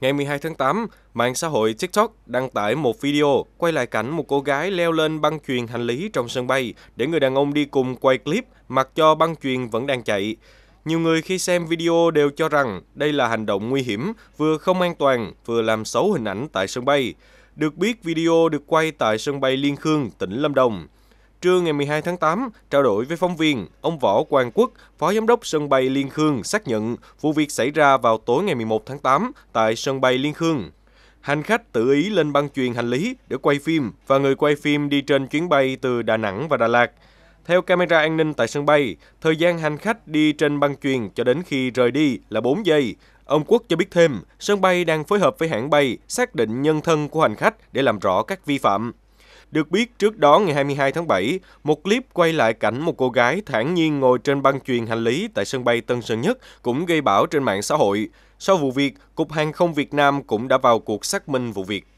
Ngày 12 tháng 8, mạng xã hội TikTok đăng tải một video quay lại cảnh một cô gái leo lên băng chuyền hành lý trong sân bay để người đàn ông đi cùng quay clip mặc cho băng chuyền vẫn đang chạy. Nhiều người khi xem video đều cho rằng đây là hành động nguy hiểm, vừa không an toàn, vừa làm xấu hình ảnh tại sân bay. Được biết, video được quay tại sân bay Liên Khương, tỉnh Lâm Đồng. Trưa ngày 12 tháng 8, trao đổi với phóng viên, ông Võ Quang Quốc, Phó Giám đốc sân bay Liên Khương xác nhận vụ việc xảy ra vào tối ngày 11 tháng 8 tại sân bay Liên Khương. Hành khách tự ý lên băng truyền hành lý để quay phim và người quay phim đi trên chuyến bay từ Đà Nẵng và Đà Lạt. Theo camera an ninh tại sân bay, thời gian hành khách đi trên băng truyền cho đến khi rời đi là 4 giây. Ông Quốc cho biết thêm, sân bay đang phối hợp với hãng bay xác định nhân thân của hành khách để làm rõ các vi phạm. Được biết, trước đó ngày 22 tháng 7, một clip quay lại cảnh một cô gái thản nhiên ngồi trên băng truyền hành lý tại sân bay Tân Sơn Nhất cũng gây bão trên mạng xã hội. Sau vụ việc, Cục Hàng không Việt Nam cũng đã vào cuộc xác minh vụ việc.